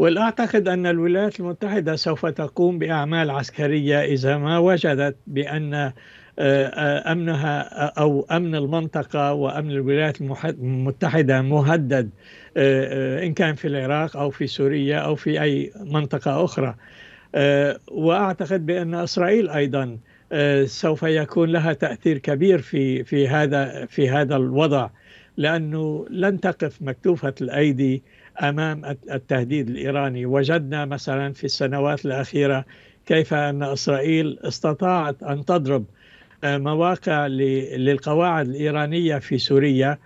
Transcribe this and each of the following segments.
والأعتقد أن الولايات المتحدة سوف تقوم بأعمال عسكرية إذا ما وجدت بأن آه، آه، امنها او امن المنطقه وامن الولايات المتحده مهدد آه، ان كان في العراق او في سوريا او في اي منطقه اخرى واعتقد بان اسرائيل ايضا سوف يكون لها تاثير كبير في في هذا في هذا الوضع لأنه لن تقف مكتوفة الأيدي أمام التهديد الإيراني وجدنا مثلا في السنوات الأخيرة كيف أن إسرائيل استطاعت أن تضرب آه، مواقع للقواعد الإيرانية في سوريا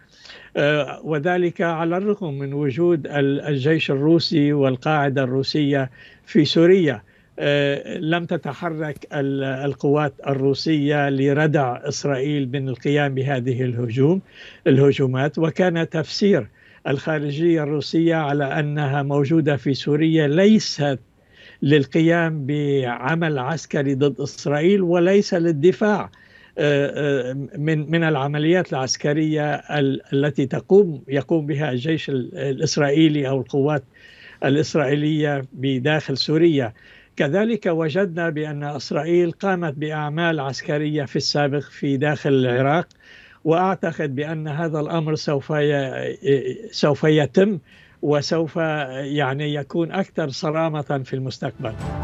آه، وذلك على الرغم من وجود الجيش الروسي والقاعدة الروسية في سوريا آه، لم تتحرك القوات الروسية لردع إسرائيل من القيام بهذه الهجوم الهجومات وكان تفسير الخارجية الروسية على أنها موجودة في سوريا ليست للقيام بعمل عسكري ضد إسرائيل وليس للدفاع آه، آه، من من العمليات العسكرية التي تقوم يقوم بها الجيش الإسرائيلي أو القوات الإسرائيلية بداخل سوريا كذلك وجدنا بأن إسرائيل قامت بأعمال عسكرية في السابق في داخل العراق وأعتقد بأن هذا الأمر سوف سوف يتم وسوف يعني يكون أكثر صرامة في المستقبل